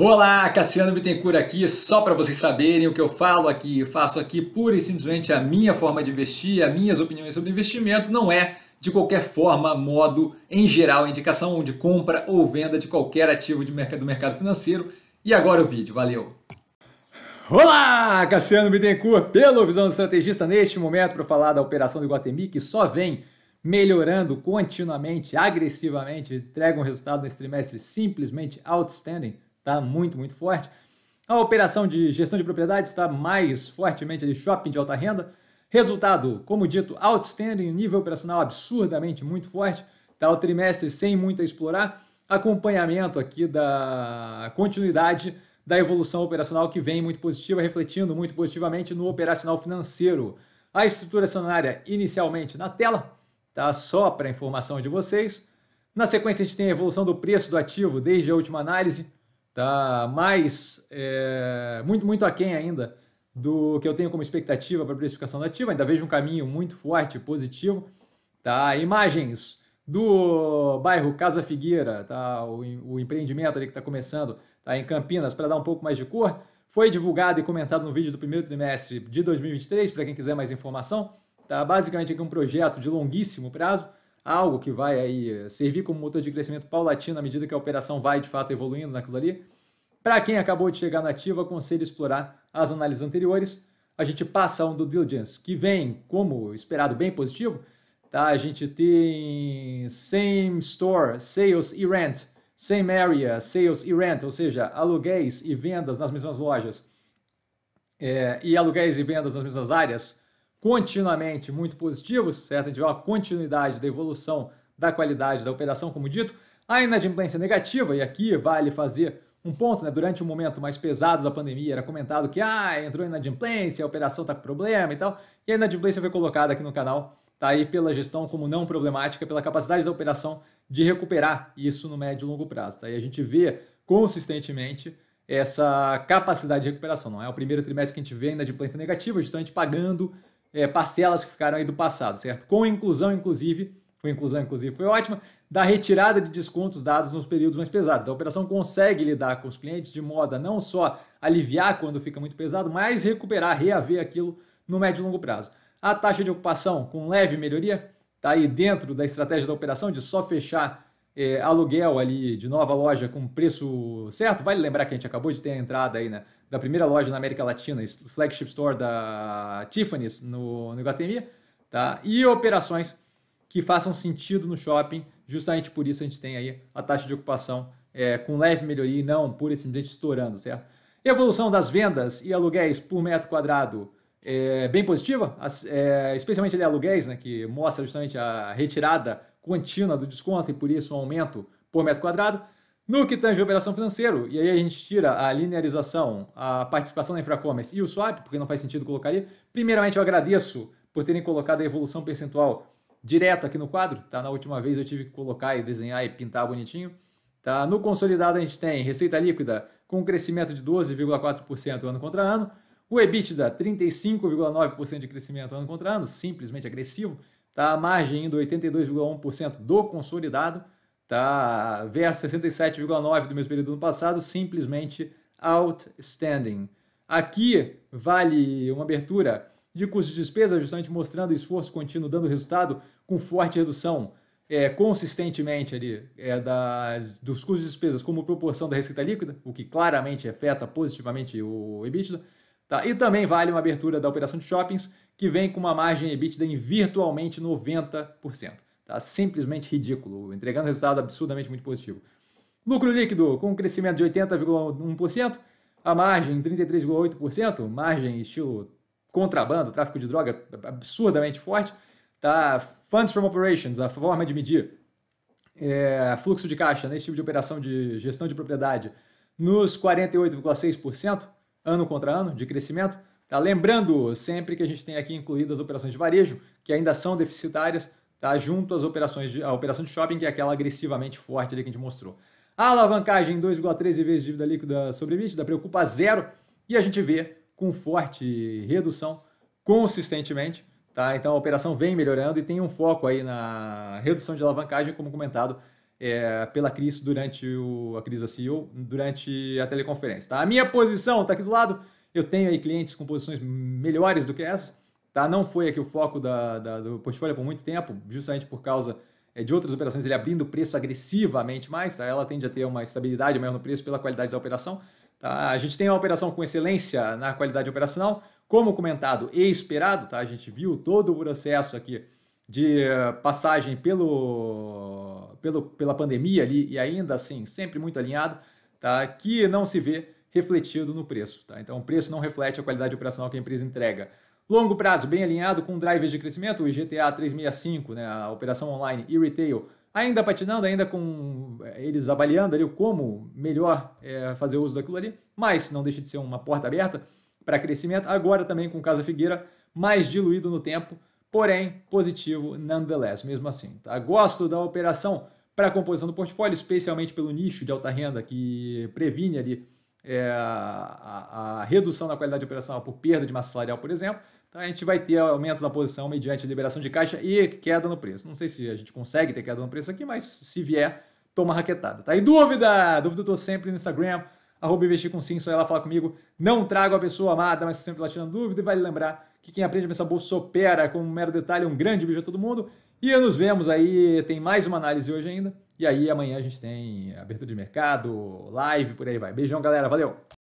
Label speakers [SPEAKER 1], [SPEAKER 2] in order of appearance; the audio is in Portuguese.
[SPEAKER 1] Olá, Cassiano Bittencourt aqui, só para vocês saberem o que eu falo aqui, eu faço aqui pura e simplesmente a minha forma de investir, as minhas opiniões sobre investimento, não é de qualquer forma, modo, em geral, indicação de compra ou venda de qualquer ativo de mercado, do mercado financeiro. E agora o vídeo, valeu! Olá, Cassiano Bittencourt, pelo Visão do Estrategista, neste momento para falar da operação do Iguatemi, que só vem melhorando continuamente, agressivamente, entrega um resultado nesse trimestre simplesmente outstanding está muito, muito forte. A operação de gestão de propriedades está mais fortemente de shopping de alta renda. Resultado, como dito, outstanding, nível operacional absurdamente muito forte. Está o trimestre sem muito a explorar. Acompanhamento aqui da continuidade da evolução operacional que vem muito positiva, refletindo muito positivamente no operacional financeiro. A estrutura acionária inicialmente na tela, tá? Só para informação de vocês. Na sequência, a gente tem a evolução do preço do ativo desde a última análise tá? Mas é, muito, muito aquém ainda do que eu tenho como expectativa para a precificação da ativa. Ainda vejo um caminho muito forte, positivo, tá? Imagens do bairro Casa Figueira, tá? O, o empreendimento ali que está começando, tá? Em Campinas, para dar um pouco mais de cor, foi divulgado e comentado no vídeo do primeiro trimestre de 2023. Para quem quiser mais informação, tá? Basicamente aqui é um projeto de longuíssimo prazo algo que vai aí eh, servir como motor de crescimento paulatino à medida que a operação vai de fato evoluindo naquilo ali. Para quem acabou de chegar na ativa, aconselho explorar as análises anteriores. A gente passa um do diligence, que vem, como esperado, bem positivo. Tá? A gente tem same store, sales e rent, same area, sales e rent, ou seja, aluguéis e vendas nas mesmas lojas é, e aluguéis e vendas nas mesmas áreas continuamente muito positivos, certo? De uma continuidade da evolução da qualidade da operação, como dito. A inadimplência negativa, e aqui vale fazer um ponto, né? Durante o um momento mais pesado da pandemia, era comentado que ah, entrou inadimplência, a operação está com problema e tal. E a inadimplência foi colocada aqui no canal, tá aí pela gestão como não problemática, pela capacidade da operação de recuperar isso no médio e longo prazo. Tá? E a gente vê consistentemente essa capacidade de recuperação. Não é o primeiro trimestre que a gente vê ainda de planta negativa, justamente pagando é, parcelas que ficaram aí do passado, certo? Com inclusão, inclusive, foi inclusão, inclusive, foi ótima, da retirada de descontos dados nos períodos mais pesados. a operação consegue lidar com os clientes de modo a não só aliviar quando fica muito pesado, mas recuperar, reaver aquilo no médio e longo prazo. A taxa de ocupação, com leve melhoria, está aí dentro da estratégia da operação de só fechar é, aluguel ali de nova loja com preço certo. Vale lembrar que a gente acabou de ter a entrada aí, né? Da primeira loja na América Latina, flagship store da Tiffany's no, no Iguatemi, tá? E operações que façam sentido no shopping. Justamente por isso a gente tem aí a taxa de ocupação é, com leve melhoria e não pura e simplesmente estourando, certo? Evolução das vendas e aluguéis por metro quadrado é bem positiva, é, especialmente ali aluguéis, né, que mostra justamente a retirada contínua do desconto e por isso um aumento por metro quadrado. No que tange a operação financeiro e aí a gente tira a linearização, a participação da Infracommerce e o swap, porque não faz sentido colocar ali. Primeiramente, eu agradeço por terem colocado a evolução percentual direto aqui no quadro, tá? Na última vez eu tive que colocar e desenhar e pintar bonitinho, tá? No consolidado a gente tem receita líquida com um crescimento de 12,4% ano contra ano, o EBITDA 35,9% de crescimento ano contra ano, simplesmente agressivo, tá? a margem do 82,1% do consolidado tá? versus 67,9% do mesmo período do ano passado, simplesmente outstanding. Aqui vale uma abertura de custos de despesa, justamente mostrando esforço contínuo dando resultado com forte redução é, consistentemente ali é, das, dos custos de despesas como proporção da receita líquida, o que claramente afeta positivamente o EBITDA. Tá? E também vale uma abertura da operação de shoppings, que vem com uma margem EBITDA em virtualmente 90%. Tá simplesmente ridículo, entregando resultado absurdamente muito positivo. Lucro líquido com um crescimento de 80,1%, a margem 33,8%, margem estilo contrabando, tráfico de droga absurdamente forte, tá? Funds from operations, a forma de medir é, fluxo de caixa nesse tipo de operação de gestão de propriedade, nos 48,6% ano contra ano de crescimento. Tá? Lembrando sempre que a gente tem aqui incluídas operações de varejo, que ainda são deficitárias, tá? junto às operações de, a operação de shopping, que é aquela agressivamente forte ali que a gente mostrou. A alavancagem 2,13 vezes dívida líquida sobre EBITDA preocupa zero e a gente vê com forte redução consistentemente. Tá? Então a operação vem melhorando e tem um foco aí na redução de alavancagem, como comentado é, pela Cris durante o, a crise da CEO, durante a teleconferência. Tá? A minha posição está aqui do lado. Eu tenho aí clientes com posições melhores do que essas, tá? Não foi aqui o foco da, da, do portfólio por muito tempo, justamente por causa eh, de outras operações ele abrindo preço agressivamente mais, tá? Ela tende a ter uma estabilidade maior no preço pela qualidade da operação. Tá? A gente tem uma operação com excelência na qualidade operacional, como comentado e esperado, tá? A gente viu todo o processo aqui de eh, passagem pelo, pelo, pela pandemia ali e ainda assim sempre muito alinhado, tá? Que não se vê refletido no preço. Tá? Então, o preço não reflete a qualidade operacional que a empresa entrega. Longo prazo, bem alinhado com drivers de crescimento, o GTA 365, né, a operação online e retail, ainda patinando, ainda com eh, eles avaliando ali como melhor é, fazer uso daquilo ali, mas não deixa de ser uma porta aberta para crescimento, agora também com Casa Figueira mais diluído no tempo, porém positivo nonetheless, mesmo assim. Tá? Gosto da operação para a composição do portfólio, especialmente pelo nicho de alta renda que previne ali é, a, a, redução da qualidade operacional por perda de massa salarial, por exemplo, então a gente vai ter aumento da posição mediante liberação de caixa e queda no preço. Não sei se a gente consegue ter queda no preço aqui, mas se vier, toma raquetada. Tá? E dúvida? Dúvida eu tô sempre no Instagram, arroba investir com sim, só ela fala comigo. Não trago a pessoa amada, mas sempre lá tirando dúvida. E vale lembrar que quem aprende a pensar bolsa opera com um mero detalhe, um grande beijo a todo mundo. E nos vemos aí, tem mais uma análise hoje ainda. E aí amanhã a gente tem abertura de mercado, live, por aí vai. Beijão, galera. Valeu!